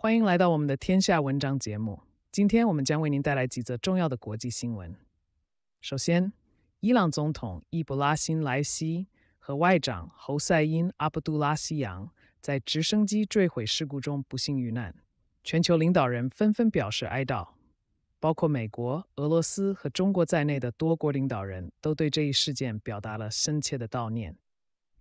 欢迎来到我们的天下文章节目。今天我们将为您带来几则重要的国际新闻。首先，伊朗总统易卜拉辛莱西和外长侯赛因·阿卜杜拉西扬在直升机坠毁事故中不幸遇难。全球领导人纷纷表示哀悼，包括美国、俄罗斯和中国在内的多国领导人都对这一事件表达了深切的悼念。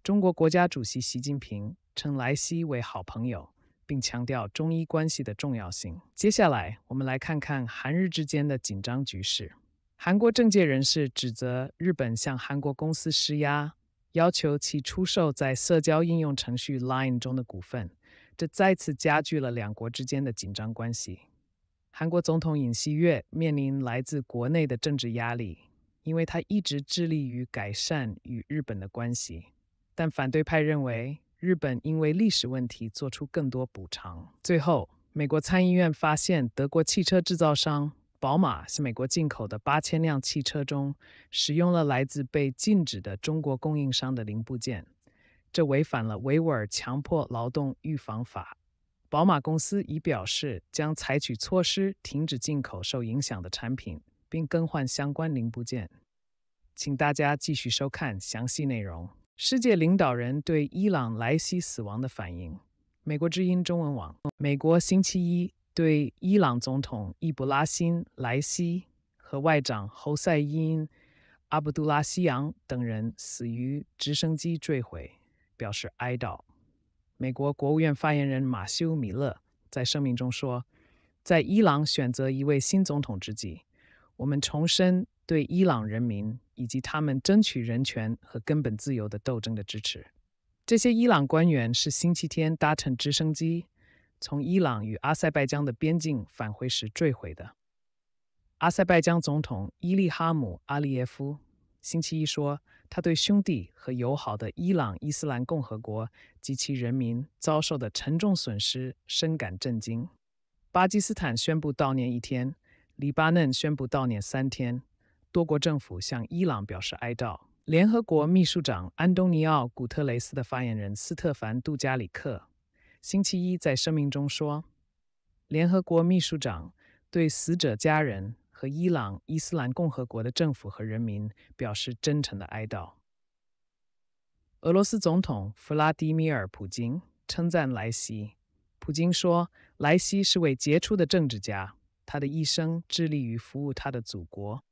中国国家主席习近平称莱西为好朋友。并强调中医关系的重要性。接下来，我们来看看韩日之间的紧张局势。韩国政界人士指责日本向韩国公司施压，要求其出售在社交应用程序 Line 中的股份，这再次加剧了两国之间的紧张关系。韩国总统尹锡悦面临来自国内的政治压力，因为他一直致力于改善与日本的关系，但反对派认为。日本因为历史问题做出更多补偿。最后，美国参议院发现，德国汽车制造商宝马是美国进口的八千辆汽车中，使用了来自被禁止的中国供应商的零部件，这违反了维吾尔强迫劳动预防法。宝马公司已表示将采取措施停止进口受影响的产品，并更换相关零部件。请大家继续收看详细内容。世界领导人对伊朗莱西死亡的反应。美国之音中文网，美国星期一，对伊朗总统易卜拉欣·莱西和外长侯赛因·阿卜杜拉西扬等人死于直升机坠毁表示哀悼。美国国务院发言人马修·米勒在声明中说：“在伊朗选择一位新总统之际，我们重申。”对伊朗人民以及他们争取人权和根本自由的斗争的支持。这些伊朗官员是星期天搭乘直升机从伊朗与阿塞拜疆的边境返回时坠毁的。阿塞拜疆总统伊利哈姆·阿利耶夫星期一说，他对兄弟和友好的伊朗伊斯兰共和国及其人民遭受的沉重损失深感震惊。巴基斯坦宣布悼念一天，黎巴嫩宣布悼念三天。多国政府向伊朗表示哀悼。联合国秘书长安东尼奥·古特雷斯的发言人斯特凡·杜加里克星期一在声明中说：“联合国秘书长对死者家人和伊朗伊斯兰共和国的政府和人民表示真诚的哀悼。”俄罗斯总统弗拉迪米尔·普京称赞莱西。普京说：“莱西是位杰出的政治家，他的一生致力于服务他的祖国。”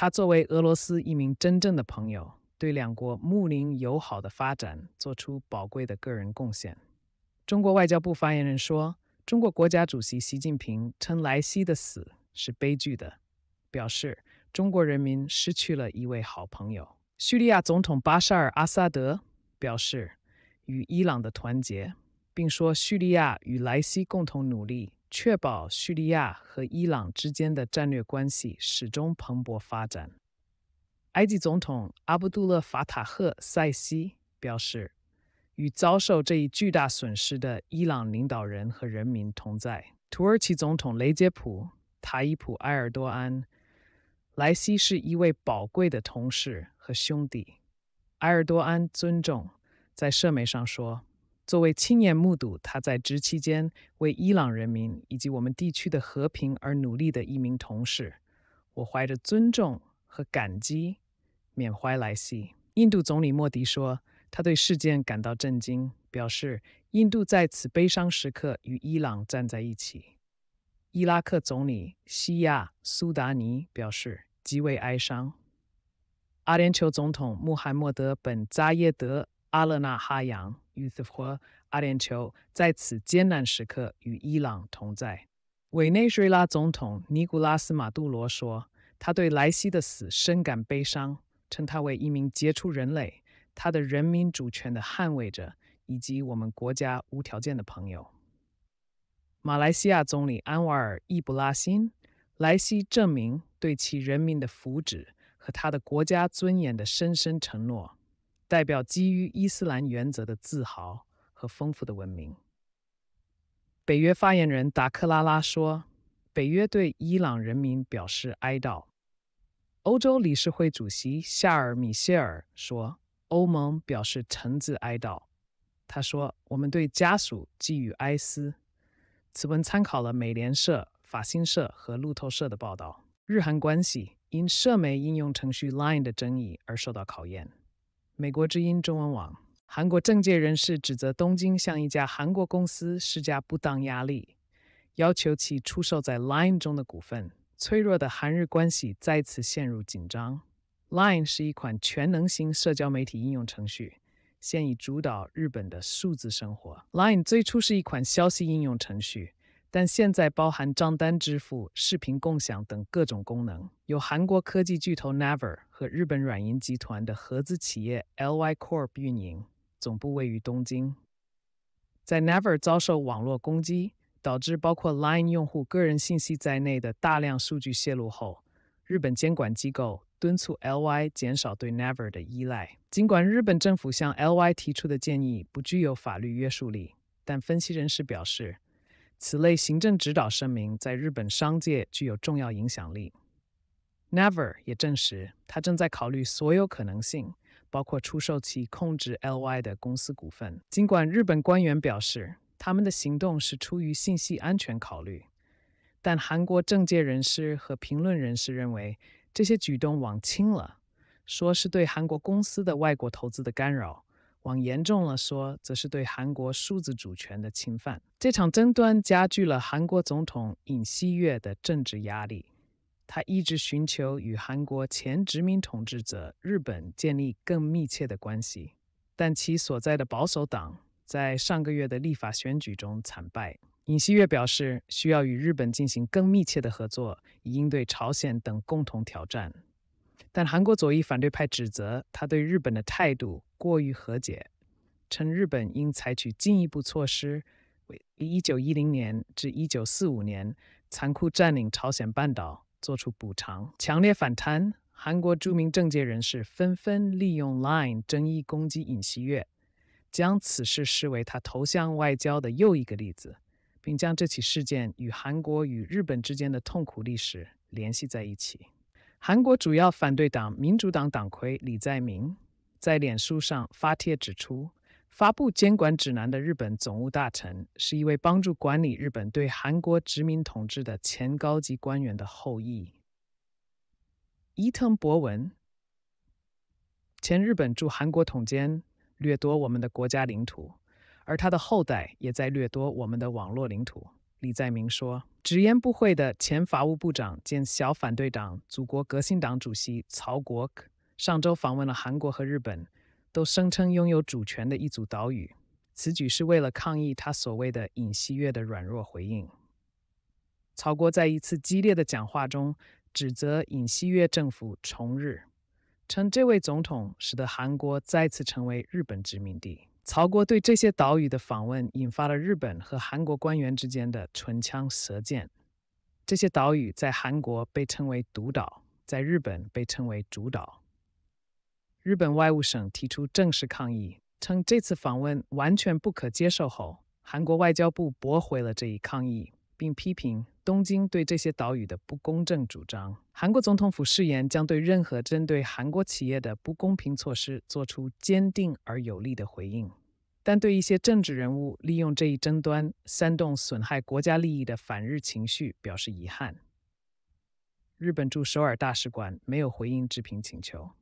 他作为俄罗斯一名真正的朋友，对两国睦邻友好的发展做出宝贵的个人贡献。中国外交部发言人说，中国国家主席习近平称莱西的死是悲剧的，表示中国人民失去了一位好朋友。叙利亚总统巴沙尔·阿萨德表示与伊朗的团结，并说叙利亚与莱西共同努力。确保叙利亚和伊朗之间的战略关系始终蓬勃发展。埃及总统阿卜杜勒法塔赫·塞西表示，与遭受这一巨大损失的伊朗领导人和人民同在。土耳其总统雷杰普·塔伊普·埃尔多安，莱西是一位宝贵的同事和兄弟。埃尔多安尊重，在社媒上说。作为亲眼目睹他在职期间为伊朗人民以及我们地区的和平而努力的一名同事，我怀着尊重和感激缅怀莱西。印度总理莫迪说，他对事件感到震惊，表示印度在此悲伤时刻与伊朗站在一起。伊拉克总理西亚苏达尼表示极为哀伤。阿联酋总统穆罕默德本扎耶德。阿勒纳哈扬、伊兹福、阿联酋在此艰难时刻与伊朗同在。委内瑞拉总统尼古拉斯·马杜罗说，他对莱西的死深感悲伤，称他为一名杰出人类、他的人民主权的捍卫者以及我们国家无条件的朋友。马来西亚总理安瓦尔·易布拉欣，莱西证明对其人民的福祉和他的国家尊严的深深承诺。代表基于伊斯兰原则的自豪和丰富的文明。北约发言人达克拉拉说：“北约对伊朗人民表示哀悼。”欧洲理事会主席夏尔·米歇尔说：“欧盟表示诚挚哀悼。”他说：“我们对家属寄予哀思。”此文参考了美联社、法新社和路透社的报道。日韩关系因涉媒应用程序 Line 的争议而受到考验。美国之音中文网：韩国政界人士指责东京向一家韩国公司施加不当压力，要求其出售在 Line 中的股份。脆弱的韩日关系再次陷入紧张。Line 是一款全能型社交媒体应用程序，现已主导日本的数字生活。Line 最初是一款消息应用程序。但现在包含账单支付、视频共享等各种功能，有韩国科技巨头 Naver 和日本软银集团的合资企业 LY Corp 运营，总部位于东京。在 Naver 遭受网络攻击，导致包括 Line 用户个人信息在内的大量数据泄露后，日本监管机构敦促 LY 减少对 n e v e r 的依赖。尽管日本政府向 LY 提出的建议不具有法律约束力，但分析人士表示。此类行政指导声明在日本商界具有重要影响力。Never 也证实，他正在考虑所有可能性，包括出售其控制 LY 的公司股份。尽管日本官员表示他们的行动是出于信息安全考虑，但韩国政界人士和评论人士认为这些举动往轻了，说是对韩国公司的外国投资的干扰。往严重了说，则是对韩国数字主权的侵犯。这场争端加剧了韩国总统尹锡悦的政治压力。他一直寻求与韩国前殖民统治者日本建立更密切的关系，但其所在的保守党在上个月的立法选举中惨败。尹锡悦表示，需要与日本进行更密切的合作，以应对朝鲜等共同挑战。但韩国左翼反对派指责他对日本的态度过于和解，称日本应采取进一步措施，为1910年至1945年残酷占领朝鲜半岛做出补偿。强烈反弹，韩国著名政界人士纷纷利用 LINE 争议攻击尹锡悦，将此事视为他投向外交的又一个例子，并将这起事件与韩国与日本之间的痛苦历史联系在一起。韩国主要反对党民主党党魁李在明在脸书上发帖指出，发布监管指南的日本总务大臣是一位帮助管理日本对韩国殖民统治的前高级官员的后裔——伊藤博文，前日本驻韩国统监掠夺我们的国家领土，而他的后代也在掠夺我们的网络领土。李在明说：“直言不讳的前法务部长兼小反对党祖国革新党主席曹国上周访问了韩国和日本，都声称拥有主权的一组岛屿。此举是为了抗议他所谓的尹锡悦的软弱回应。曹国在一次激烈的讲话中指责尹锡悦政府重日，称这位总统使得韩国再次成为日本殖民地。”曹国对这些岛屿的访问引发了日本和韩国官员之间的唇枪舌剑。这些岛屿在韩国被称为独岛，在日本被称为主岛。日本外务省提出正式抗议，称这次访问完全不可接受。后，韩国外交部驳回了这一抗议，并批评东京对这些岛屿的不公正主张。韩国总统府誓言将对任何针对韩国企业的不公平措施做出坚定而有力的回应。但对一些政治人物利用这一争端煽动损害国家利益的反日情绪表示遗憾。日本驻首尔大使馆没有回应置评请求。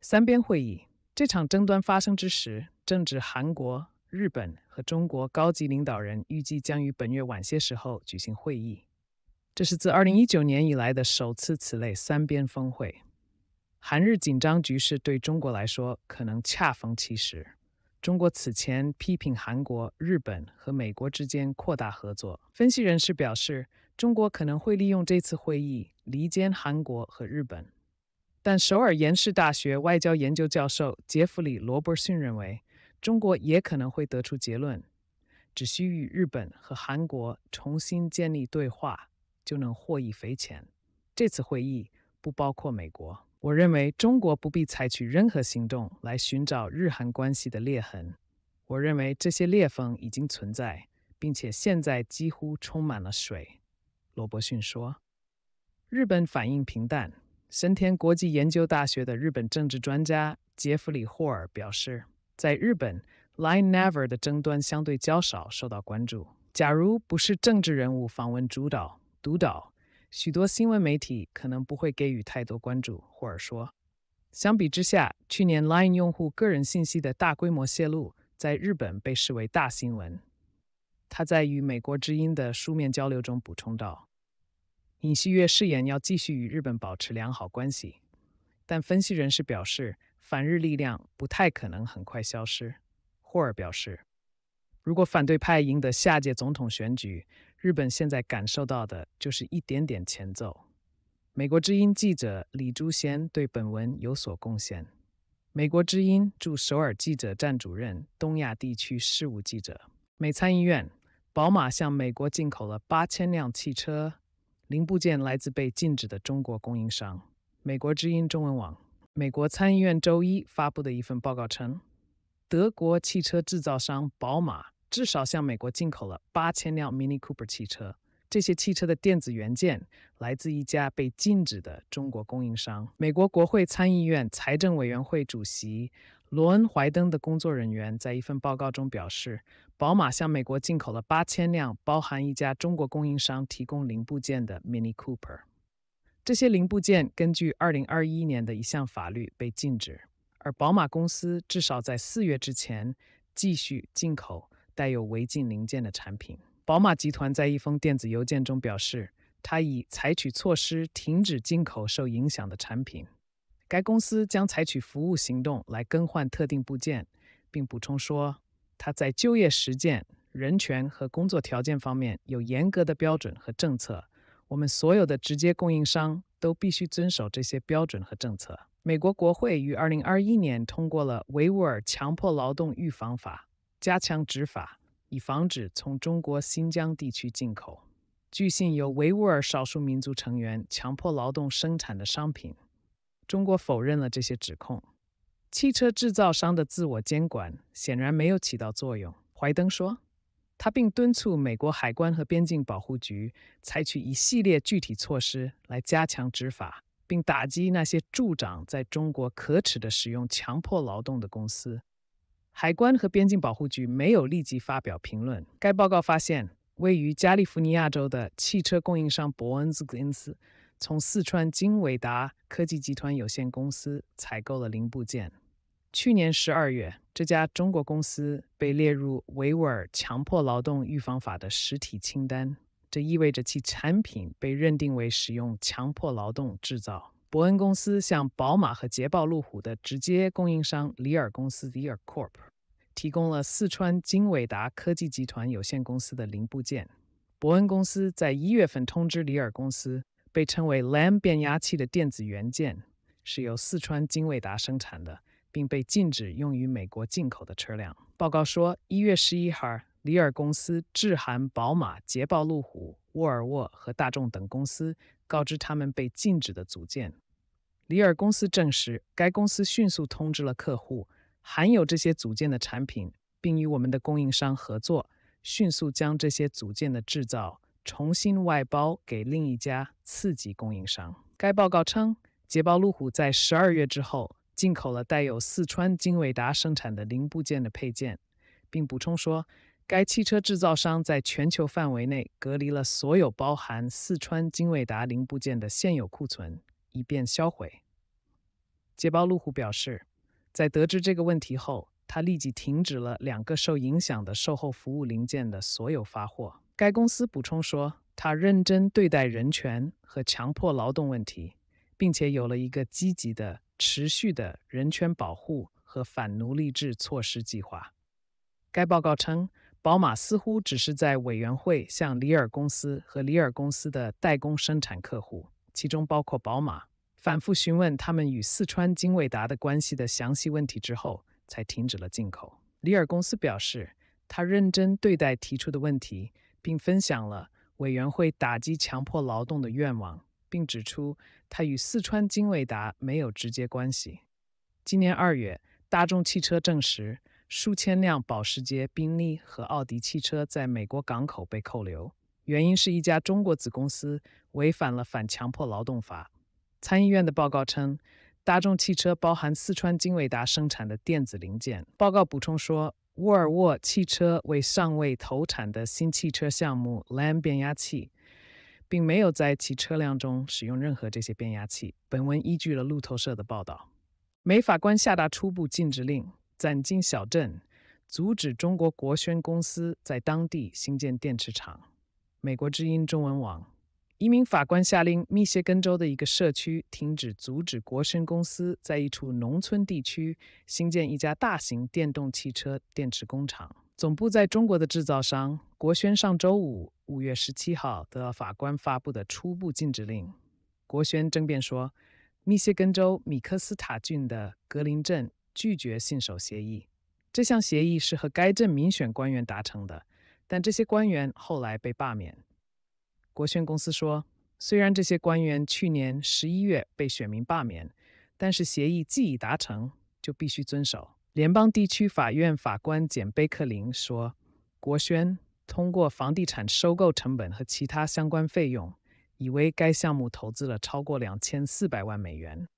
三边会议这场争端发生之时，正值韩国、日本和中国高级领导人预计将于本月晚些时候举行会议，这是自二零一九年以来的首次此类三边峰会。韩日紧张局势对中国来说可能恰逢其时。中国此前批评韩国、日本和美国之间扩大合作。分析人士表示，中国可能会利用这次会议离间韩国和日本。但首尔延世大学外交研究教授杰弗里·罗伯逊认为，中国也可能会得出结论，只需与日本和韩国重新建立对话，就能获益匪浅。这次会议不包括美国。我认为中国不必采取任何行动来寻找日韩关系的裂痕。我认为这些裂缝已经存在，并且现在几乎充满了水。罗伯逊说：“日本反应平淡。”神田国际研究大学的日本政治专家杰弗里·霍尔表示，在日本，Line Never 的争端相对较少受到关注。假如不是政治人物访问主导，独岛。许多新闻媒体可能不会给予太多关注，霍尔说。相比之下，去年 LINE 用户个人信息的大规模泄露在日本被视为大新闻。他在与美国之音的书面交流中补充道：“尹锡悦誓言要继续与日本保持良好关系。”但分析人士表示，反日力量不太可能很快消失。霍尔表示，如果反对派赢得下届总统选举，日本现在感受到的就是一点点前奏。美国之音记者李朱贤对本文有所贡献。美国之音驻首尔记者站主任、东亚地区事务记者。美参议院，宝马向美国进口了八千辆汽车，零部件来自被禁止的中国供应商。美国之音中文网，美国参议院周一发布的一份报告称，德国汽车制造商宝马。至少向美国进口了八千辆 Mini Cooper 汽车，这些汽车的电子元件来自一家被禁止的中国供应商。美国国会参议院财政委员会主席罗恩·怀登的工作人员在一份报告中表示，宝马向美国进口了八千辆包含一家中国供应商提供零部件的 Mini Cooper，这些零部件根据二零二一年的一项法律被禁止，而宝马公司至少在四月之前继续进口。带有违禁零件的产品。宝马集团在一封电子邮件中表示，它已采取措施停止进口受影响的产品。该公司将采取服务行动来更换特定部件，并补充说，它在就业实践、人权和工作条件方面有严格的标准和政策。我们所有的直接供应商都必须遵守这些标准和政策。美国国会于2021年通过了《维吾尔强迫劳动预防法》。加强执法，以防止从中国新疆地区进口据信有维吾尔少数民族成员强迫劳动生产的商品。中国否认了这些指控。汽车制造商的自我监管显然没有起到作用，怀登说。他并敦促美国海关和边境保护局采取一系列具体措施来加强执法，并打击那些助长在中国可耻的使用强迫劳动的公司。海关和边境保护局没有立即发表评论。该报告发现，位于加利福尼亚州的汽车供应商伯恩斯格林斯从四川金纬达科技集团有限公司采购了零部件。去年十二月，这家中国公司被列入《维吾尔强迫劳动预防法》的实体清单，这意味着其产品被认定为使用强迫劳动制造。伯恩公司向宝马和捷豹路虎的直接供应商里尔公司 （Lear Corp.） 提供了四川金纬达科技集团有限公司的零部件。伯恩公司在一月份通知里尔公司，被称为 “Lamb” 变压器的电子元件是由四川金纬达生产的，并被禁止用于美国进口的车辆。报告说，一月十一号。里尔公司致函宝马、捷豹、路虎、沃尔沃和大众等公司，告知他们被禁止的组件。里尔公司证实，该公司迅速通知了客户含有这些组件的产品，并与我们的供应商合作，迅速将这些组件的制造重新外包给另一家次级供应商。该报告称，捷豹路虎在十二月之后进口了带有四川金伟达生产的零部件的配件，并补充说。该汽车制造商在全球范围内隔离了所有包含四川金纬达零部件的现有库存，以便销毁。捷豹路虎表示，在得知这个问题后，他立即停止了两个受影响的售后服务零件的所有发货。该公司补充说，他认真对待人权和强迫劳动问题，并且有了一个积极的、持续的人权保护和反奴隶制措施计划。该报告称。宝马似乎只是在委员会向里尔公司和里尔公司的代工生产客户，其中包括宝马，反复询问他们与四川金伟达的关系的详细问题之后，才停止了进口。里尔公司表示，他认真对待提出的问题，并分享了委员会打击强迫劳动的愿望，并指出他与四川金伟达没有直接关系。今年二月，大众汽车证实。数千辆保时捷、宾利和奥迪汽车在美国港口被扣留，原因是一家中国子公司违反了反强迫劳动法。参议院的报告称，大众汽车包含四川金伟达生产的电子零件。报告补充说，沃尔沃汽车为尚未投产的新汽车项目 Land 变压器，并没有在其车辆中使用任何这些变压器。本文依据了路透社的报道。美法官下达初步禁止令。攒金小镇，阻止中国国轩公司在当地新建电池厂。美国之音中文网，一名法官下令密歇根州的一个社区停止阻止国轩公司在一处农村地区新建一家大型电动汽车电池工厂。总部在中国的制造商国轩上周五（五月十七号）得到法官发布的初步禁止令。国轩争辩说，密歇根州米克斯塔郡的格林镇。拒绝信守协议。这项协议是和该镇民选官员达成的，但这些官员后来被罢免。国轩公司说，虽然这些官员去年十一月被选民罢免，但是协议既已达成，就必须遵守。联邦地区法院法官简·贝克林说，国轩通过房地产收购成本和其他相关费用，以为该项目投资了超过两千四百万美元。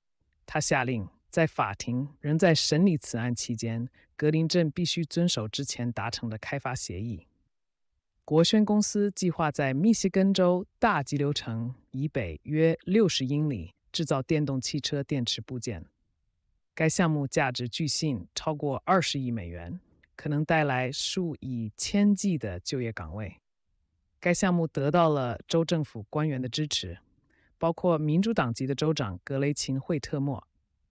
他下令。在法庭仍在审理此案期间，格林镇必须遵守之前达成的开发协议。国轩公司计划在密西根州大急流城以北约六十英里制造电动汽车电池部件。该项目价值巨信，超过二十亿美元，可能带来数以千计的就业岗位。该项目得到了州政府官员的支持，包括民主党籍的州长格雷琴·惠特莫。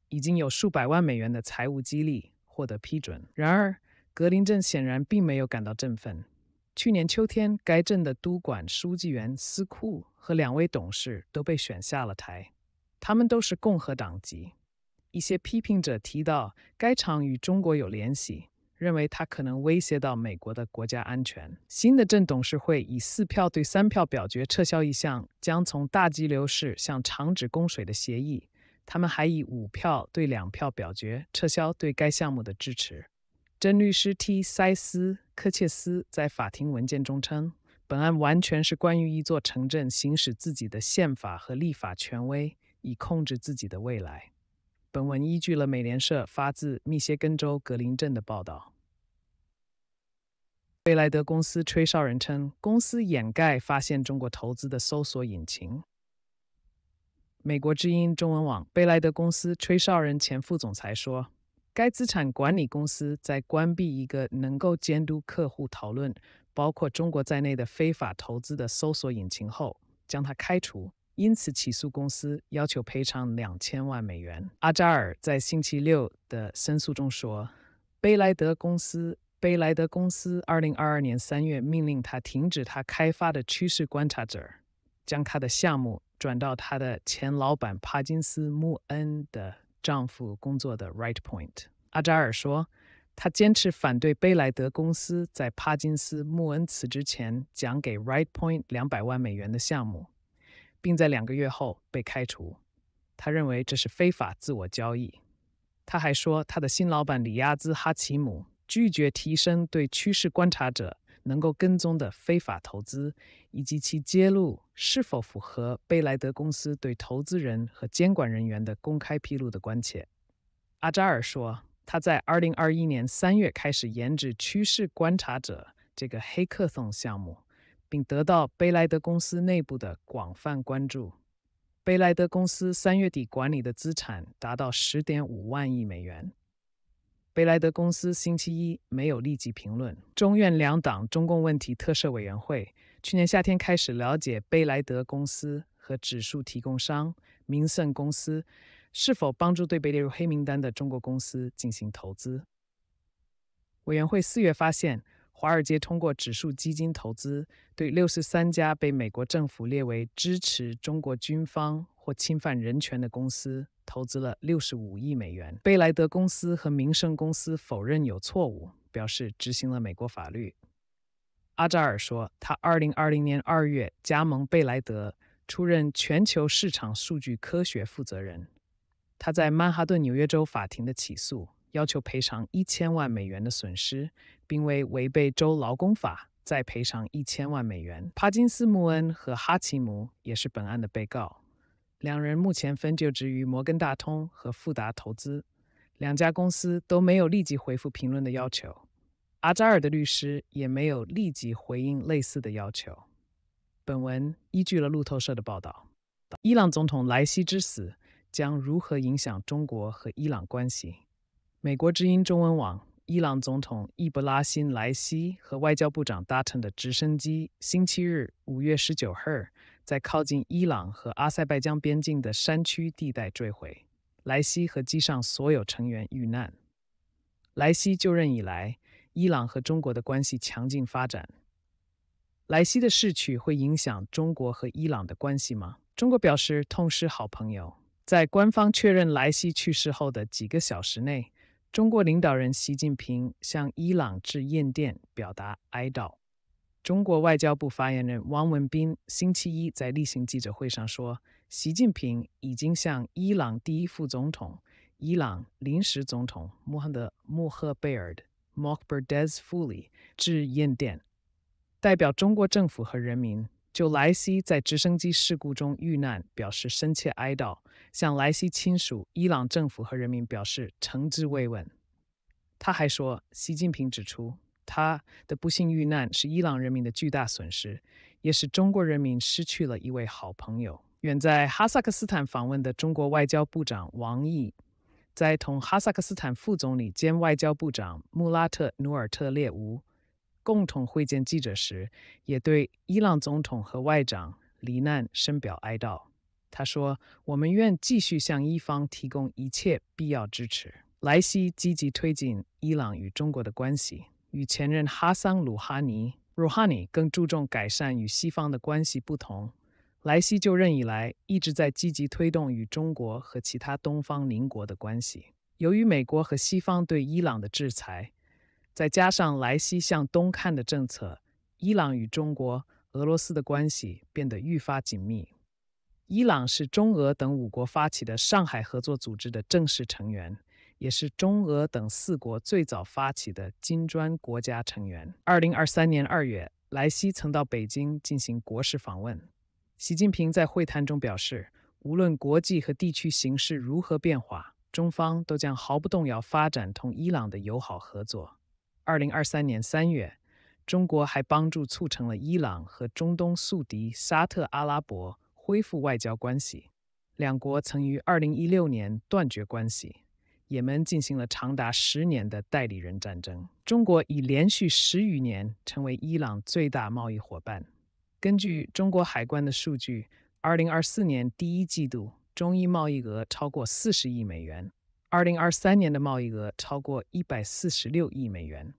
已经有数百万美元的财务激励获得批准。然而，格林镇显然并没有感到振奋。去年秋天，该镇的督管、书记员、司库和两位董事都被选下了台，他们都是共和党籍。一些批评者提到该厂与中国有联系，认为它可能威胁到美国的国家安全。新的镇董事会以四票对三票表决撤销一项将从大急流市向长指供水的协议。他们还以五票对两票表决撤销对该项目的支持。真律师 T 塞斯科切斯在法庭文件中称，本案完全是关于一座城镇行使自己的宪法和立法权威，以控制自己的未来。本文依据了美联社发自密歇根州格林镇的报道。贝莱德公司吹哨人称，公司掩盖发现中国投资的搜索引擎。美国之音中文网，贝莱德公司吹哨人前副总裁说，该资产管理公司在关闭一个能够监督客户讨论包括中国在内的非法投资的搜索引擎后，将他开除，因此起诉公司要求赔偿两千万美元。阿扎尔在星期六的申诉中说，贝莱德公司贝莱德公司2022年3月命令他停止他开发的趋势观察者，将他的项目。转到他的前老板帕金斯·穆恩的丈夫工作的 Right Point，阿扎尔说，他坚持反对贝莱德公司在帕金斯·穆恩辞职前讲给 Right Point 两百万美元的项目，并在两个月后被开除。他认为这是非法自我交易。他还说，他的新老板里亚兹·哈奇姆拒绝提升对趋势观察者。能够跟踪的非法投资以及其揭露是否符合贝莱德公司对投资人和监管人员的公开披露的关切，阿扎尔说，他在2021年3月开始研制“趋势观察者”这个黑客松项目，并得到贝莱德公司内部的广泛关注。贝莱德公司三月底管理的资产达到10.5万亿美元。贝莱德公司星期一没有立即评论。中院两党中共问题特设委员会去年夏天开始了解贝莱德公司和指数提供商明盛公司是否帮助对被列入黑名单的中国公司进行投资。委员会四月发现，华尔街通过指数基金投资对六十三家被美国政府列为支持中国军方。或侵犯人权的公司投资了六十五亿美元。贝莱德公司和民生公司否认有错误，表示执行了美国法律。阿扎尔说，他二零二零年二月加盟贝莱德，出任全球市场数据科学负责人。他在曼哈顿纽约州法庭的起诉要求赔偿一千万美元的损失，并为违背州劳工法再赔偿一千万美元。帕金斯穆恩和哈奇姆也是本案的被告。两人目前分就职于摩根大通和富达投资，两家公司都没有立即回复评论的要求。阿扎尔的律师也没有立即回应类似的要求。本文依据了路透社的报道。伊朗总统莱西之死将如何影响中国和伊朗关系？美国之音中文网。伊朗总统易卜拉欣·莱西和外交部长搭乘的直升机，星期日，五月十九日。在靠近伊朗和阿塞拜疆边境的山区地带坠毁，莱西和机上所有成员遇难。莱西就任以来，伊朗和中国的关系强劲发展。莱西的逝去会影响中国和伊朗的关系吗？中国表示痛失好朋友。在官方确认莱西去世后的几个小时内，中国领导人习近平向伊朗致唁电，表达哀悼。中国外交部发言人汪文斌星期一在例行记者会上说，习近平已经向伊朗第一副总统、伊朗临时总统穆罕德·穆赫贝尔 m o h m o k b e r d e z f u l i 致唁电，代表中国政府和人民就莱西在直升机事故中遇难表示深切哀悼，向莱西亲属、伊朗政府和人民表示诚挚慰问。他还说，习近平指出。他的不幸遇难是伊朗人民的巨大损失，也使中国人民失去了一位好朋友。远在哈萨克斯坦访问的中国外交部长王毅，在同哈萨克斯坦副总理兼外交部长穆拉特·努尔特列乌共同会见记者时，也对伊朗总统和外长罹难深表哀悼。他说：“我们愿继续向伊方提供一切必要支持，莱西积极推进伊朗与中国的关系。”与前任哈桑·鲁哈尼 （Rouhani） 更注重改善与西方的关系不同，莱西就任以来一直在积极推动与中国和其他东方邻国的关系。由于美国和西方对伊朗的制裁，再加上莱西向东看的政策，伊朗与中国、俄罗斯的关系变得愈发紧密。伊朗是中俄等五国发起的上海合作组织的正式成员。也是中俄等四国最早发起的金砖国家成员。二零二三年二月，莱西曾到北京进行国事访问。习近平在会谈中表示，无论国际和地区形势如何变化，中方都将毫不动摇发展同伊朗的友好合作。二零二三年三月，中国还帮助促成了伊朗和中东宿敌沙特阿拉伯恢复外交关系。两国曾于二零一六年断绝关系。也门进行了长达十年的代理人战争。中国已连续十余年成为伊朗最大贸易伙伴。根据中国海关的数据，2024年第一季度中伊贸易额超过40亿美元，2023年的贸易额超过146亿美元。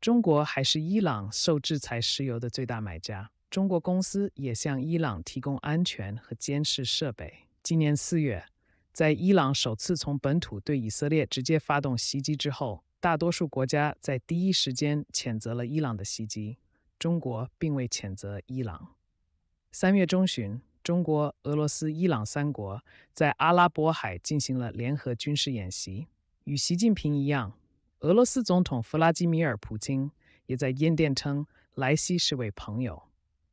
中国还是伊朗受制裁石油的最大买家。中国公司也向伊朗提供安全和监视设备。今年四月。在伊朗首次从本土对以色列直接发动袭击之后，大多数国家在第一时间谴责了伊朗的袭击。中国并未谴责伊朗。三月中旬，中国、俄罗斯、伊朗三国在阿拉伯海进行了联合军事演习。与习近平一样，俄罗斯总统弗拉基米尔·普京也在烟店称莱西是位朋友。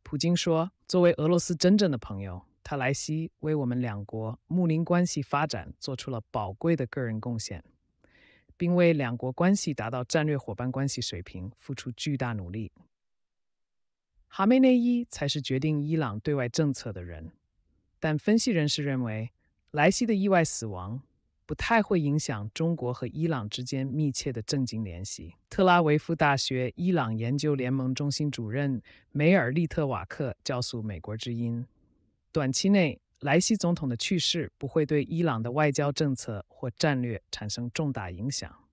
普京说：“作为俄罗斯真正的朋友。”特莱西为我们两国睦邻关系发展做出了宝贵的个人贡献，并为两国关系达到战略伙伴关系水平付出巨大努力。哈梅内伊才是决定伊朗对外政策的人，但分析人士认为，莱西的意外死亡不太会影响中国和伊朗之间密切的政经联系。特拉维夫大学伊朗研究联盟中心主任梅尔利特瓦克教诉《美国之音》。短期内，莱西总统的去世不会对伊朗的外交政策或战略产生重大影响。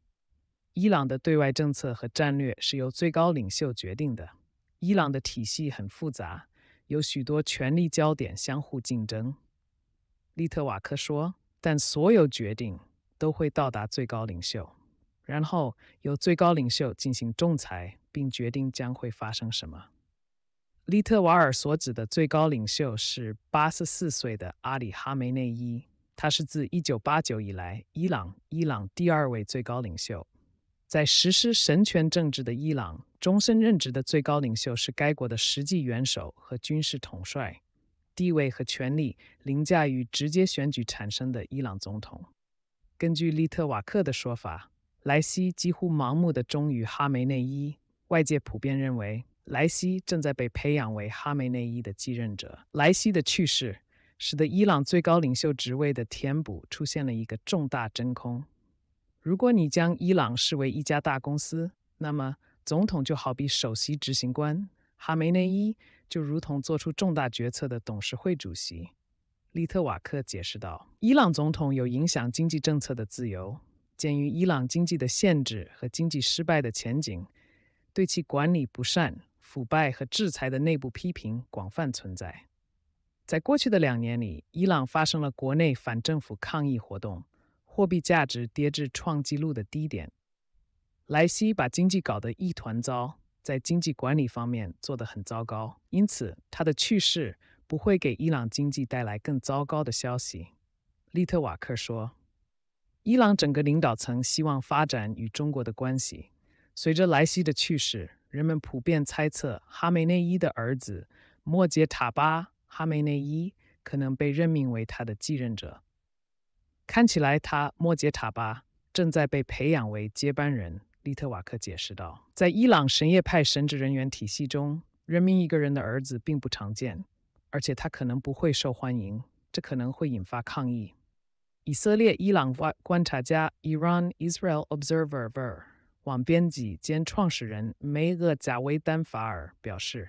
伊朗的对外政策和战略是由最高领袖决定的。伊朗的体系很复杂，有许多权力焦点相互竞争。利特瓦克说：“但所有决定都会到达最高领袖，然后由最高领袖进行仲裁，并决定将会发生什么。”利特瓦尔所指的最高领袖是八十四岁的阿里·哈梅内伊，他是自一九八九以来伊朗伊朗第二位最高领袖。在实施神权政治的伊朗，终身任职的最高领袖是该国的实际元首和军事统帅，地位和权力凌驾于直接选举产生的伊朗总统。根据利特瓦克的说法，莱西几乎盲目地忠于哈梅内伊。外界普遍认为。莱西正在被培养为哈梅内伊的继任者。莱西的去世使得伊朗最高领袖职位的填补出现了一个重大真空。如果你将伊朗视为一家大公司，那么总统就好比首席执行官，哈梅内伊就如同做出重大决策的董事会主席。利特瓦克解释道：“伊朗总统有影响经济政策的自由。鉴于伊朗经济的限制和经济失败的前景，对其管理不善。”腐败和制裁的内部批评广泛存在。在过去的两年里，伊朗发生了国内反政府抗议活动，货币价值跌至创纪录的低点。莱西把经济搞得一团糟，在经济管理方面做得很糟糕，因此他的去世不会给伊朗经济带来更糟糕的消息。利特瓦克说：“伊朗整个领导层希望发展与中国的关系，随着莱西的去世。”人们普遍猜测，哈梅内伊的儿子莫杰塔巴·哈梅内伊可能被任命为他的继任者。看起来，他莫杰塔巴正在被培养为接班人。利特瓦克解释道，在伊朗什叶派神职人员体系中，任命一个人的儿子并不常见，而且他可能不会受欢迎，这可能会引发抗议。以色列伊朗观察家，Iran-Israel Observer e r v。网编辑兼创始人梅厄贾维丹法尔表示，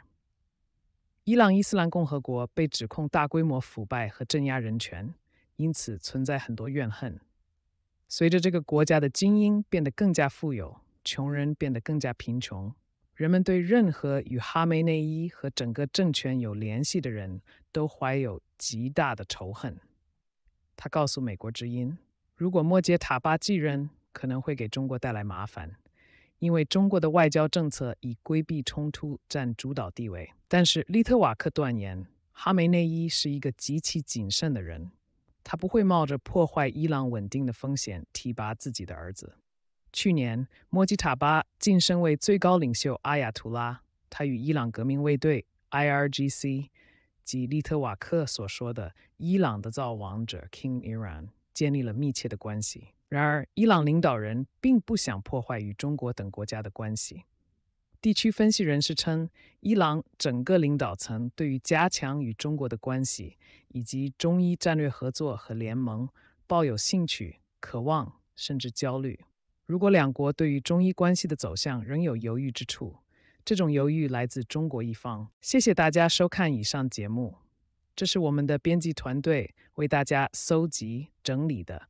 伊朗伊斯兰共和国被指控大规模腐败和镇压人权，因此存在很多怨恨。随着这个国家的精英变得更加富有，穷人变得更加贫穷，人们对任何与哈梅内伊和整个政权有联系的人都怀有极大的仇恨。他告诉美国之音，如果莫杰塔巴继任，可能会给中国带来麻烦。因为中国的外交政策以规避冲突占主导地位，但是利特瓦克断言，哈梅内伊是一个极其谨慎的人，他不会冒着破坏伊朗稳定的风险提拔自己的儿子。去年，莫吉塔巴晋升为最高领袖阿亚图拉，他与伊朗革命卫队 （IRGC） 及利特瓦克所说的“伊朗的造王者 ”（King Iran） 建立了密切的关系。然而，伊朗领导人并不想破坏与中国等国家的关系。地区分析人士称，伊朗整个领导层对于加强与中国的关系以及中伊战略合作和联盟抱有兴趣、渴望甚至焦虑。如果两国对于中伊关系的走向仍有犹豫之处，这种犹豫来自中国一方。谢谢大家收看以上节目，这是我们的编辑团队为大家搜集整理的。